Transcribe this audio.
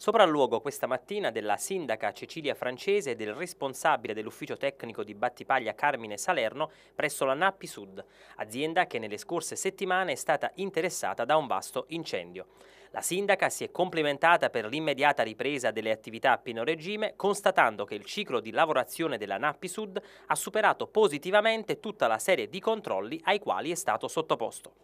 Sopralluogo questa mattina della sindaca Cecilia Francese e del responsabile dell'ufficio tecnico di Battipaglia Carmine Salerno presso la Nappi Sud, azienda che nelle scorse settimane è stata interessata da un vasto incendio. La sindaca si è complimentata per l'immediata ripresa delle attività a pieno regime, constatando che il ciclo di lavorazione della Nappi Sud ha superato positivamente tutta la serie di controlli ai quali è stato sottoposto.